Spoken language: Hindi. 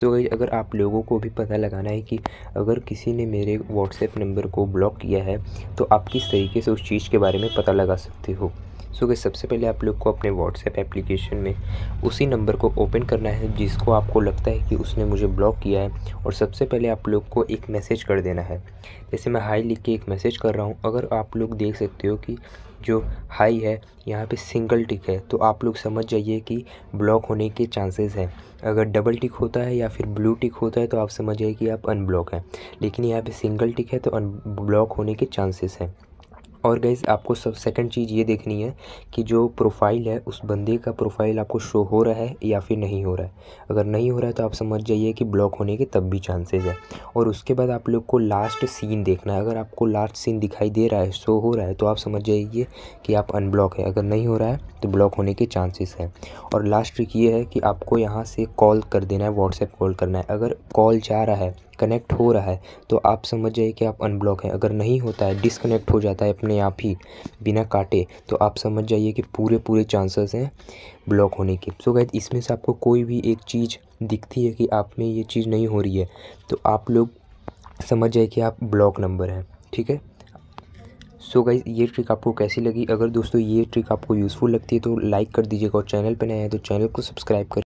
तो गई अगर आप लोगों को भी पता लगाना है कि अगर किसी ने मेरे व्हाट्सएप नंबर को ब्लॉक किया है तो आप किस तरीके से उस चीज़ के बारे में पता लगा सकते हो सो गई सबसे पहले आप लोग को अपने व्हाट्सएप एप्लीकेशन में उसी नंबर को ओपन करना है जिसको आपको लगता है कि उसने मुझे ब्लॉक किया है और सबसे पहले आप लोग को एक मैसेज कर देना है जैसे मैं हाई लिख के एक मैसेज कर रहा हूँ अगर आप लोग देख सकते हो कि जो हाई है यहाँ पे सिंगल टिक है तो आप लोग समझ जाइए कि ब्लॉक होने के चांसेस हैं अगर डबल टिक होता है या फिर ब्लू टिक होता है तो आप समझ जाइए कि आप अनब्लॉक हैं लेकिन यहाँ पे सिंगल टिक है तो अनब्लॉक होने के चांसेस हैं और गैस आपको सब सेकंड चीज़ ये देखनी है कि जो प्रोफाइल है उस बंदे का प्रोफाइल आपको शो हो रहा है या फिर नहीं हो रहा है अगर नहीं हो रहा है तो आप समझ जाइए कि ब्लॉक होने के तब भी चांसेस है और उसके बाद आप लोग को लास्ट सीन देखना है अगर आपको लास्ट सीन दिखाई दे रहा है शो हो रहा है तो आप समझ जाइए कि आप अनब्लॉक है अगर नहीं हो रहा है तो ब्लॉक होने के चांसेस हैं और लास्ट ट्रिक ये है कि आपको यहाँ से कॉल कर देना है व्हाट्सएप कॉल करना है अगर कॉल जा रहा है कनेक्ट हो रहा है तो आप समझ जाइए कि आप अनब्लॉक हैं अगर नहीं होता है डिसकनेक्ट हो जाता है अपने आप ही बिना काटे तो आप समझ जाइए कि पूरे पूरे चांसेस हैं ब्लॉक होने के सो गैद इसमें से आपको कोई भी एक चीज़ दिखती है कि आप में ये चीज़ नहीं हो रही है तो आप लोग समझ जाए कि आप ब्लॉक नंबर हैं ठीक है सो गाइज ये ट्रिक आपको कैसी लगी अगर दोस्तों ये ट्रिक आपको यूज़फुल लगती है तो लाइक कर दीजिएगा और चैनल पर नया है तो चैनल को सब्सक्राइब कर